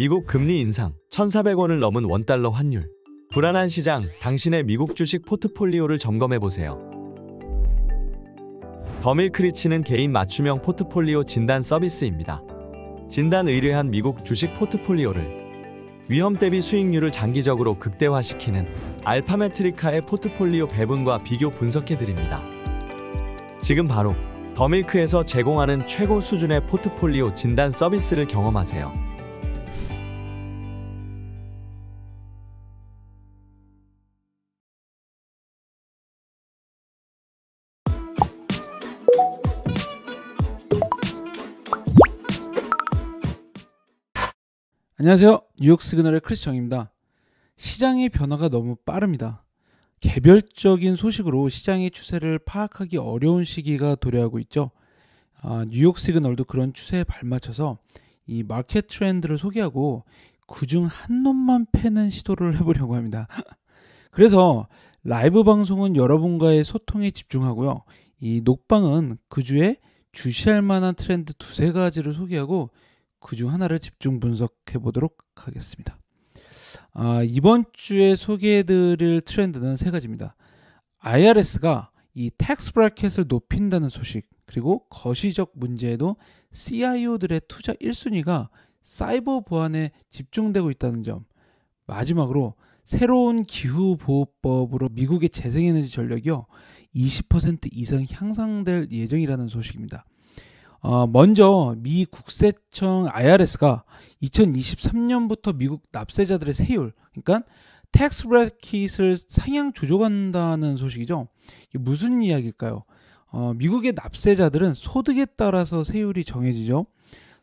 미국 금리 인상, 1,400원을 넘은 원달러 환율. 불안한 시장, 당신의 미국 주식 포트폴리오를 점검해 보세요. 더밀크리치는 개인 맞춤형 포트폴리오 진단 서비스입니다. 진단 의뢰한 미국 주식 포트폴리오를 위험 대비 수익률을 장기적으로 극대화시키는 알파메트리카의 포트폴리오 배분과 비교 분석해 드립니다. 지금 바로 더밀크에서 제공하는 최고 수준의 포트폴리오 진단 서비스를 경험하세요. 안녕하세요. 뉴욕 시그널의 크리스정입니다. 시장의 변화가 너무 빠릅니다. 개별적인 소식으로 시장의 추세를 파악하기 어려운 시기가 도래하고 있죠. 아, 뉴욕 시그널도 그런 추세에 발맞춰서 이 마켓 트렌드를 소개하고 그중 한 놈만 패는 시도를 해보려고 합니다. 그래서 라이브 방송은 여러분과의 소통에 집중하고요. 이 녹방은 그 주에 주시할 만한 트렌드 두세 가지를 소개하고 그중 하나를 집중 분석해 보도록 하겠습니다. 아, 이번 주에 소개해 드릴 트렌드는 세 가지입니다. IRS가 이 텍스 브라켓을 높인다는 소식, 그리고 거시적 문제에도 CIO들의 투자 1순위가 사이버 보안에 집중되고 있다는 점. 마지막으로 새로운 기후 보호법으로 미국의 재생에너지 전력이요 20% 이상 향상될 예정이라는 소식입니다. 어, 먼저 미 국세청 IRS가 2023년부터 미국 납세자들의 세율, 그러니까 텍스 브래킷을 상향 조정한다는 소식이죠. 이게 무슨 이야기일까요? 어, 미국의 납세자들은 소득에 따라서 세율이 정해지죠.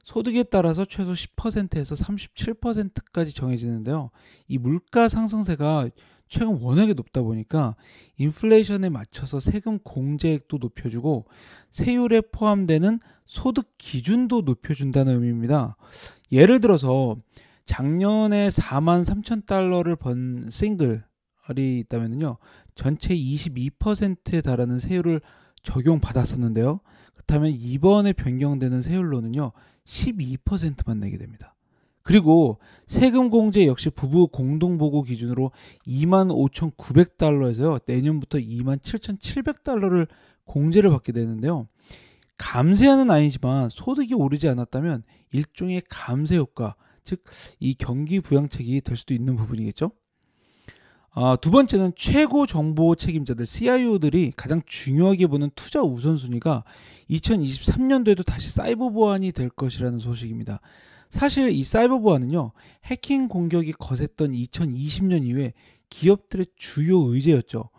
소득에 따라서 최소 10%에서 37%까지 정해지는데요. 이 물가 상승세가 최근 워낙에 높다 보니까 인플레이션에 맞춰서 세금 공제액도 높여주고 세율에 포함되는 소득 기준도 높여준다는 의미입니다. 예를 들어서 작년에 4만 3천 달러를 번 싱글이 있다면요. 전체 22%에 달하는 세율을 적용받았었는데요. 그렇다면 이번에 변경되는 세율로는요. 12%만 내게 됩니다. 그리고 세금 공제 역시 부부 공동보고 기준으로 25,900달러에서요. 내년부터 27,700달러를 공제를 받게 되는데요. 감세하는 아니지만 소득이 오르지 않았다면 일종의 감세 효과, 즉 이 경기 부양책이 될 수도 있는 부분이겠죠. 아, 두 번째는 최고 정보 책임자들 CIO들이 가장 중요하게 보는 투자 우선순위가 2023년도에도 다시 사이버 보안이 될 것이라는 소식입니다. 사실 이 사이버 보안은요 해킹 공격이 거셌던 2020년 이후에 기업들의 주요 의제였죠.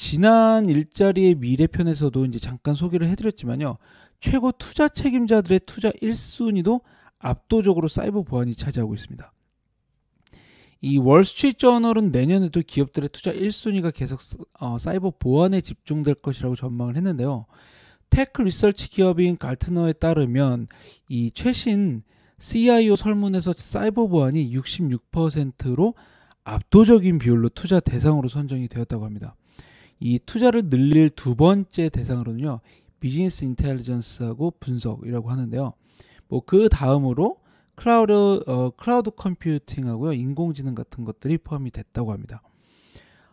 지난 일자리의 미래편에서도 이제 잠깐 소개를 해드렸지만요. 최고 투자 책임자들의 투자 1순위도 압도적으로 사이버 보안이 차지하고 있습니다. 이 월스트리트저널은 내년에도 기업들의 투자 1순위가 계속 어, 사이버 보안에 집중될 것이라고 전망을 했는데요. 테크 리서치 기업인 갈트너에 따르면 이 최신 CIO 설문에서 사이버 보안이 66%로 압도적인 비율로 투자 대상으로 선정이 되었다고 합니다. 이 투자를 늘릴 두 번째 대상으로는요. 비즈니스 인텔리전스하고 분석이라고 하는데요. 뭐 그 다음으로 클라우드 어, 클라우드 컴퓨팅하고요. 인공지능 같은 것들이 포함이 됐다고 합니다.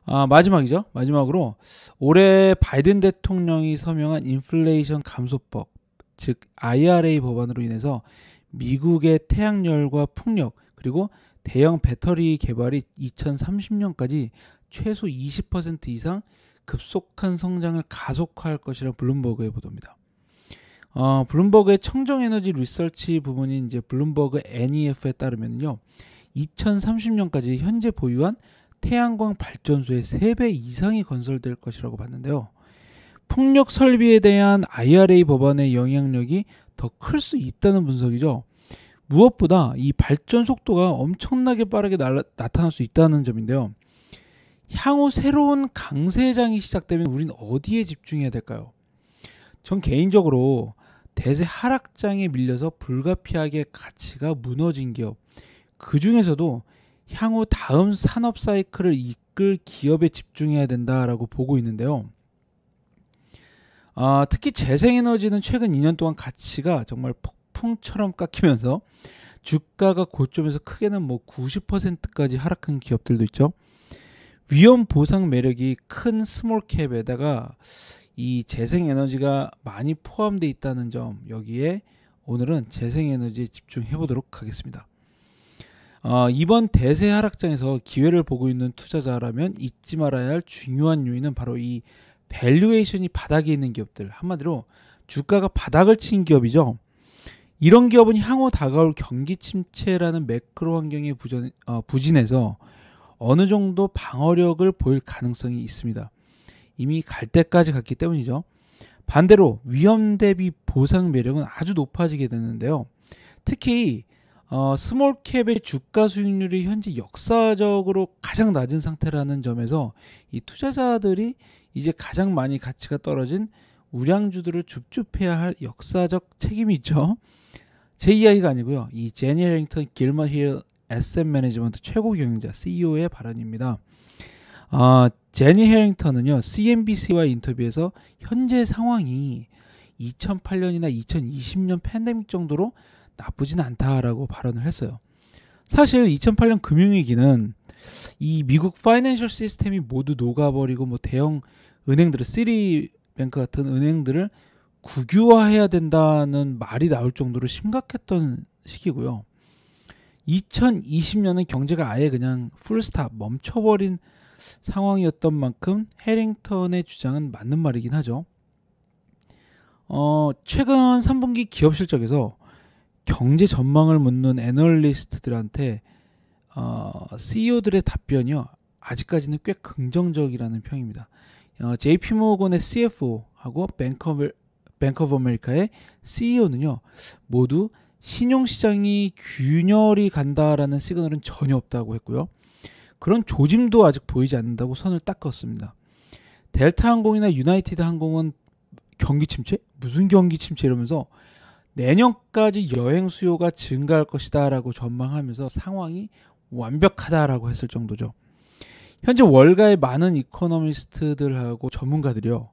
아, 마지막이죠. 마지막으로 올해 바이든 대통령이 서명한 인플레이션 감소법, 즉 IRA 법안으로 인해서 미국의 태양열과 풍력 그리고 대형 배터리 개발이 2030년까지 최소 20% 이상 급속한 성장을 가속화할 것이라 블룸버그의 보도입니다. 어, 블룸버그의 청정 에너지 리서치 부분인 이제 블룸버그 NEF에 따르면요. 2030년까지 현재 보유한 태양광 발전소의 3배 이상이 건설될 것이라고 봤는데요. 풍력 설비에 대한 IRA 법안의 영향력이 더 클 수 있다는 분석이죠. 무엇보다 이 발전 속도가 엄청나게 빠르게 날, 나타날 수 있다는 점인데요. 향후 새로운 강세장이 시작되면 우린 어디에 집중해야 될까요? 전 개인적으로 대세 하락장에 밀려서 불가피하게 가치가 무너진 기업, 그 중에서도 향후 다음 산업 사이클을 이끌 기업에 집중해야 된다라고 보고 있는데요. 아, 특히 재생에너지는 최근 2년 동안 가치가 정말 폭풍처럼 깎이면서 주가가 고점에서 크게는 뭐 90%까지 하락한 기업들도 있죠. 위험 보상 매력이 큰 스몰캡에다가 이 재생에너지가 많이 포함되어 있다는 점 여기에 오늘은 재생에너지에 집중해 보도록 하겠습니다. 어, 이번 대세 하락장에서 기회를 보고 있는 투자자라면 잊지 말아야 할 중요한 요인은 바로 이 밸류에이션이 바닥에 있는 기업들 한마디로 주가가 바닥을 친 기업이죠. 이런 기업은 향후 다가올 경기 침체라는 매크로 환경에 부전, 어, 부진해서 어느 정도 방어력을 보일 가능성이 있습니다. 이미 갈 때까지 갔기 때문이죠. 반대로 위험 대비 보상 매력은 아주 높아지게 되는데요. 특히 어, 스몰캡의 주가 수익률이 현재 역사적으로 가장 낮은 상태라는 점에서 이 투자자들이 이제 가장 많이 가치가 떨어진 우량주들을 줍줍해야 할 역사적 책임이 있죠. 제 이야기가 아니고요. 이 제니 해링턴, 길마 힐 SM 매니지먼트 최고 경영자 CEO의 발언입니다. 어, 제니 해링턴은요 CNBC와 인터뷰에서 현재 상황이 2008년이나 2020년 팬데믹 정도로 나쁘진 않다라고 발언을 했어요. 사실 2008년 금융위기는 이 미국 파이낸셜 시스템이 모두 녹아버리고 뭐 대형 은행들을 시리뱅크 같은 은행들을 국유화해야 된다는 말이 나올 정도로 심각했던 시기고요. 2020년은 경제가 아예 그냥 풀스탑 멈춰버린 상황이었던 만큼 해링턴의 주장은 맞는 말이긴 하죠. 어, 최근 3분기 기업 실적에서 경제 전망을 묻는 애널리스트들한테 어, CEO들의 답변이요. 아직까지는 꽤 긍정적이라는 평입니다. 어, JP 모건의 CFO하고 뱅커 뱅커 오브 메리카의 CEO는요. 모두 신용시장이 균열이 간다라는 시그널은 전혀 없다고 했고요. 그런 조짐도 아직 보이지 않는다고 선을 딱 긋습니다. 델타 항공이나 유나이티드 항공은 경기 침체? 무슨 경기 침체 이러면서 내년까지 여행 수요가 증가할 것이다라고 전망하면서 상황이 완벽하다라고 했을 정도죠. 현재 월가의 많은 이코노미스트들하고 전문가들이요.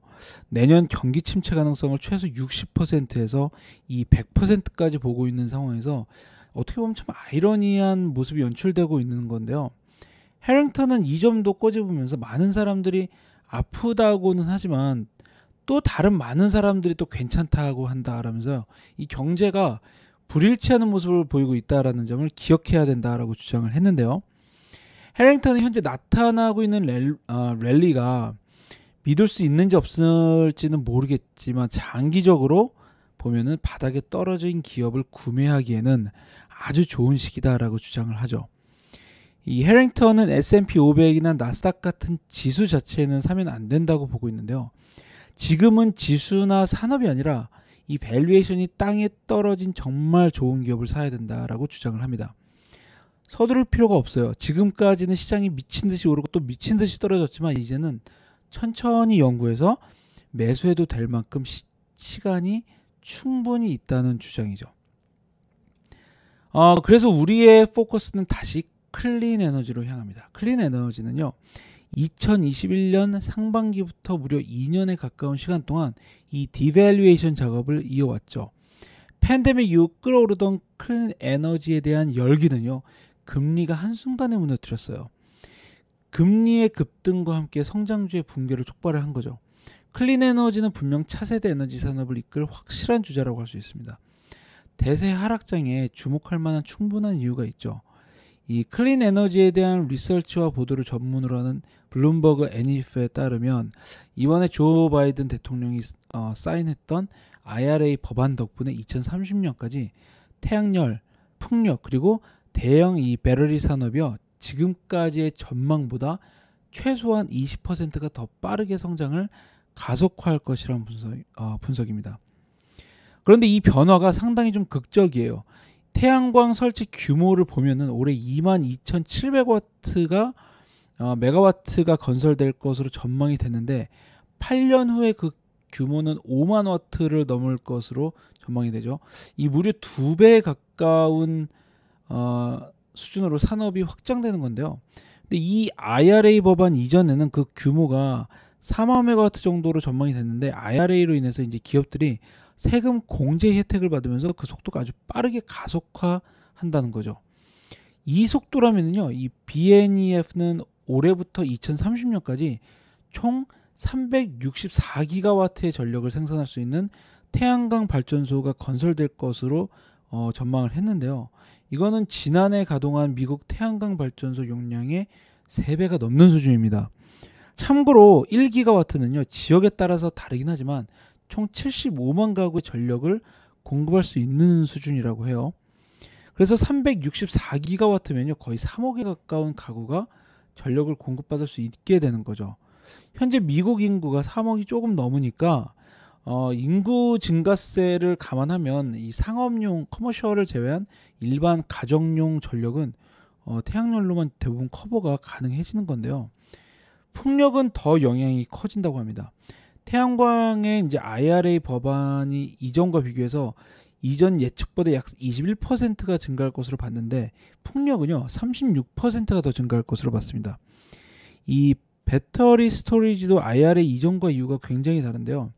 내년 경기 침체 가능성을 최소 60%에서 이 100%까지 보고 있는 상황에서 어떻게 보면 참 아이러니한 모습이 연출되고 있는 건데요. 해링턴은 이 점도 꼬집으면서 많은 사람들이 아프다고는 하지만 또 다른 많은 사람들이 또 괜찮다고 한다라면서이 경제가 불일치하는 모습을 보이고 있다라는 점을 기억해야 된다라고 주장을 했는데요. 해링턴은 현재 나타나고 있는 랠, 아, 랠리가 믿을 수 있는지 없을지는 모르겠지만 장기적으로 보면은 바닥에 떨어진 기업을 구매하기에는 아주 좋은 시기다라고 주장을 하죠. 이 해링턴은 S&P 500이나 나스닥 같은 지수 자체는 사면 안 된다고 보고 있는데요. 지금은 지수나 산업이 아니라 이 밸류에이션이 땅에 떨어진 정말 좋은 기업을 사야 된다라고 주장을 합니다. 서두를 필요가 없어요. 지금까지는 시장이 미친 듯이 오르고 또 미친 듯이 떨어졌지만 이제는 천천히 연구해서 매수해도 될 만큼 시, 시간이 충분히 있다는 주장이죠. 어, 그래서 우리의 포커스는 다시 클린 에너지로 향합니다. 클린 에너지는요, 2021년 상반기부터 무려 2년에 가까운 시간 동안 이 디밸류에이션 작업을 이어왔죠. 팬데믹 이후 끌어오르던 클린 에너지에 대한 열기는요, 금리가 한순간에 무너뜨렸어요. 금리의 급등과 함께 성장주의 붕괴를 촉발을 한 거죠. 클린 에너지는 분명 차세대 에너지 산업을 이끌 확실한 주자라고 할 수 있습니다. 대세 하락장에 주목할 만한 충분한 이유가 있죠. 이 클린 에너지에 대한 리서치와 보도를 전문으로 하는 블룸버그 애니프에 따르면 이번에 조 바이든 대통령이 어, 사인했던 IRA 법안 덕분에 2030년까지 태양열, 풍력 그리고 대형 이 배터리 산업이 지금까지의 전망보다 최소한 20%가 더 빠르게 성장을 가속화할 것이라는 분석, 어, 분석입니다. 그런데 이 변화가 상당히 좀 극적이에요. 태양광 설치 규모를 보면은 올해 22,700와트가 어, 메가와트가 건설될 것으로 전망이 되는데 8년 후에 그 규모는 5만 와트를 넘을 것으로 전망이 되죠. 이 무려 두배 가까운 어, 수준으로 산업이 확장되는 건데요. 근데 이 IRA 법안 이전에는 그 규모가 3만 메가와트 정도로 전망이 됐는데 IRA로 인해서 이제 기업들이 세금 공제 혜택을 받으면서 그 속도가 아주 빠르게 가속화한다는 거죠. 이 속도라면요, 이 BNEF는 올해부터 2030년까지 총 364기가와트의 전력을 생산할 수 있는 태양광 발전소가 건설될 것으로 어, 전망을 했는데요. 이거는 지난해 가동한 미국 태양광 발전소 용량의 3배가 넘는 수준입니다. 참고로 1기가와트는요, 지역에 따라서 다르긴 하지만 총 75만 가구의 전력을 공급할 수 있는 수준이라고 해요. 그래서 364기가와트면요, 거의 3억에 가까운 가구가 전력을 공급받을 수 있게 되는 거죠. 현재 미국 인구가 3억이 조금 넘으니까 어, 인구 증가세를 감안하면 이 상업용 커머셜을 제외한 일반 가정용 전력은 어, 태양열로만 대부분 커버가 가능해지는 건데요. 풍력은 더 영향이 커진다고 합니다. 태양광의 이제 IRA 법안이 이전과 비교해서 이전 예측보다 약 21%가 증가할 것으로 봤는데 풍력은요 36%가 더 증가할 것으로 봤습니다. 이 배터리 스토리지도 IRA 이전과 이유가 굉장히 다른데요.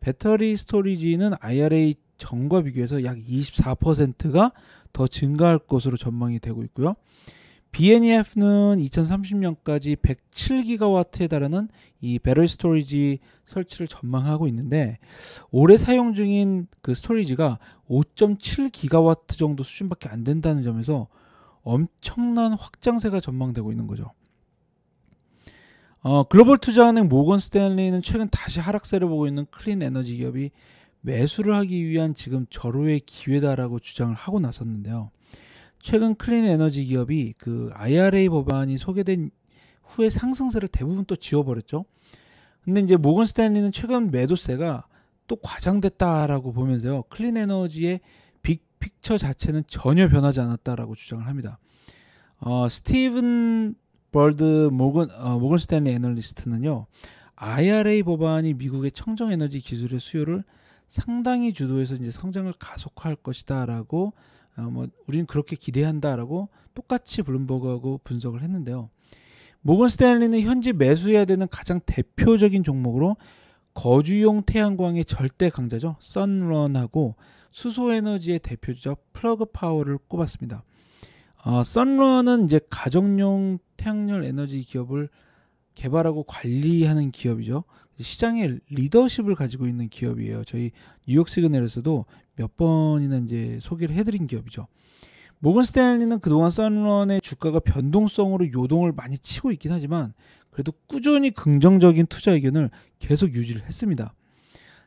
배터리 스토리지는 IRA 전과 비교해서 약 24%가 더 증가할 것으로 전망이 되고 있고요. BNEF는 2030년까지 107기가와트에 달하는 이배터리 스토리지 설치를 전망하고 있는데 올해 사용 중인 그 스토리지가 5.7기가와트 정도 수준밖에 안 된다는 점에서 엄청난 확장세가 전망되고 있는 거죠. 어, 글로벌 투자은행 모건 스탠리는 최근 다시 하락세를 보고 있는 클린 에너지 기업이 매수를 하기 위한 지금 절호의 기회다라고 주장을 하고 나섰는데요. 최근 클린 에너지 기업이 그 IRA 법안이 소개된 후에 상승세를 대부분 또 지워버렸죠. 근데 이제 모건 스탠리는 최근 매도세가 또 과장됐다라고 보면서요. 클린 에너지의 빅픽처 자체는 전혀 변하지 않았다라고 주장을 합니다. 어, 스티븐 벌드 모건 어, 모건 스탠리 애널리스트는요. IRA 법안이 미국의 청정 에너지 기술의 수요를 상당히 주도해서 이제 성장을 가속화할 것이다라고 어, 뭐 우리는 그렇게 기대한다라고 똑같이 블룸버그하고 분석을 했는데요. 모건 스탠리는 현재 매수해야 되는 가장 대표적인 종목으로 거주용 태양광의 절대 강자죠. 선런하고 수소에너지의 대표주자 플러그 파워를 꼽았습니다. 어, 썬런은 이제 가정용 태양열 에너지 기업을 개발하고 관리하는 기업이죠. 시장의 리더십을 가지고 있는 기업이에요. 저희 뉴욕 시그널에서도 몇 번이나 이제 소개를 해드린 기업이죠. 모건 스탠리는 그동안 썬런의 주가가 변동성으로 요동을 많이 치고 있긴 하지만 그래도 꾸준히 긍정적인 투자 의견을 계속 유지를 했습니다.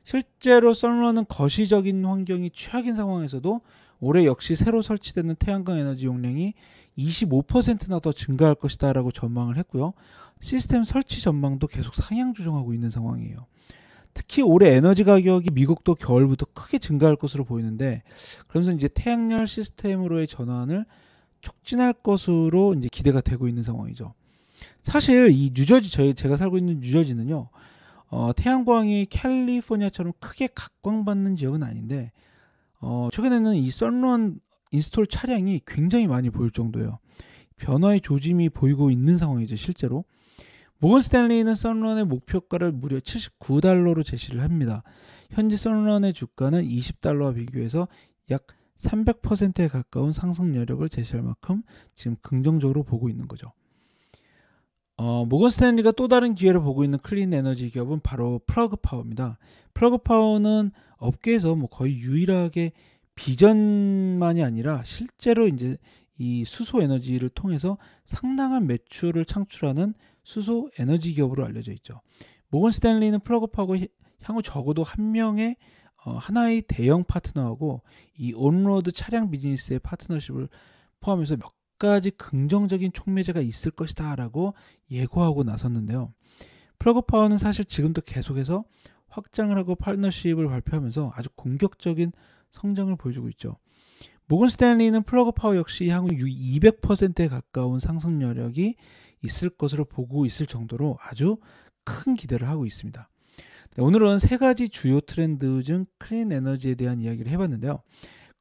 실제로 썬런은 거시적인 환경이 최악인 상황에서도 올해 역시 새로 설치되는 태양광 에너지 용량이 25%나 더 증가할 것이다라고 전망을 했고요. 시스템 설치 전망도 계속 상향 조정하고 있는 상황이에요. 특히 올해 에너지 가격이 미국도 겨울부터 크게 증가할 것으로 보이는데 그러면서 이제 태양열 시스템으로의 전환을 촉진할 것으로 이제 기대가 되고 있는 상황이죠. 사실 이 뉴저지 저희 제가 살고 있는 뉴저지는요. 어, 태양광이 캘리포니아처럼 크게 각광받는 지역은 아닌데 어, 최근에는 이 썬런 인스톨 차량이 굉장히 많이 보일 정도예요. 변화의 조짐이 보이고 있는 상황이죠, 실제로. 모건 스탠리는 썬런의 목표가를 무려 79달러로 제시를 합니다. 현지 썬런의 주가는 20달러와 비교해서 약 300%에 가까운 상승 여력을 제시할 만큼 지금 긍정적으로 보고 있는 거죠. 어, 모건 스탠리가 또 다른 기회를 보고 있는 클린 에너지 기업은 바로 플러그 파워입니다. 플러그 파워는 업계에서 뭐 거의 유일하게 비전만이 아니라 실제로 이제 이 수소 에너지를 통해서 상당한 매출을 창출하는 수소 에너지 기업으로 알려져 있죠. 모건 스탠리는 플러그 파워 향후 적어도 한 명의 어, 하나의 대형 파트너하고 이 온로드 차량 비즈니스의 파트너십을 포함해서 몇 가지 긍정적인 촉매제가 있을 것이다라고 예고하고 나섰는데요. 플러그 파워는 사실 지금도 계속해서 확장을 하고 파트너십을 발표하면서 아주 공격적인 성장을 보여주고 있죠. 모건 스탠리는 플러그 파워 역시 향후 200%에 가까운 상승 여력이 있을 것으로 보고 있을 정도로 아주 큰 기대를 하고 있습니다. 네, 오늘은 세 가지 주요 트렌드 중 클린 에너지에 대한 이야기를 해봤는데요.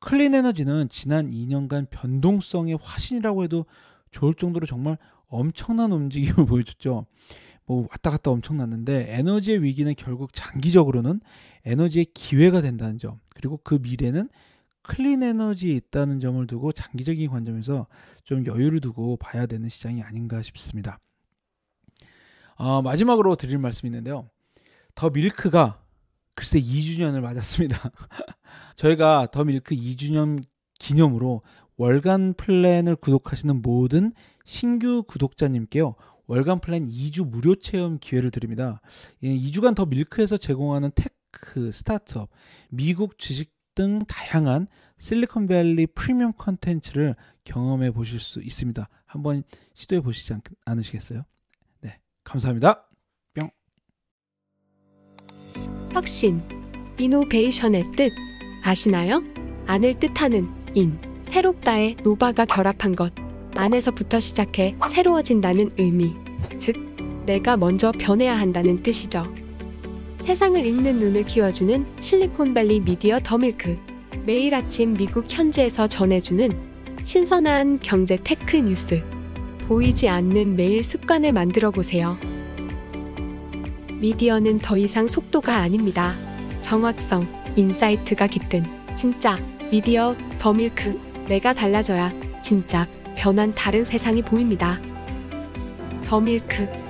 클린 에너지는 지난 2년간 변동성의 화신이라고 해도 좋을 정도로 정말 엄청난 움직임을 보여줬죠. 뭐 왔다 갔다 엄청났는데 에너지의 위기는 결국 장기적으로는 에너지의 기회가 된다는 점 그리고 그 미래는 클린 에너지에 있다는 점을 두고 장기적인 관점에서 좀 여유를 두고 봐야 되는 시장이 아닌가 싶습니다. 어, 마지막으로 드릴 말씀이 있는데요. 더 밀크가 글쎄 2주년을 맞았습니다. 저희가 더 밀크 2주년 기념으로 월간 플랜을 구독하시는 모든 신규 구독자님께요. 월간 플랜 2주 무료 체험 기회를 드립니다. 2주간 예, 더 밀크에서 제공하는 테크, 스타트업, 미국 주식 등 다양한 실리콘밸리 프리미엄 컨텐츠를 경험해 보실 수 있습니다. 한번 시도해 보시지 않, 않으시겠어요? 네, 감사합니다. 혁신, 이노베이션의 뜻 아시나요? 안을 뜻하는 인, 새롭다의 노바가 결합한 것 안에서부터 시작해 새로워진다는 의미 즉 내가 먼저 변해야 한다는 뜻이죠. 세상을 읽는 눈을 키워주는 실리콘밸리 미디어 더밀크 매일 아침 미국 현지에서 전해주는 신선한 경제 테크 뉴스 보이지 않는 매일 습관을 만들어 보세요. 미디어는 더 이상 속도가 아닙니다. 정확성, 인사이트가 깃든 진짜 미디어 더 밀크 내가 달라져야 진짜 변한 다른 세상이 보입니다. 더 밀크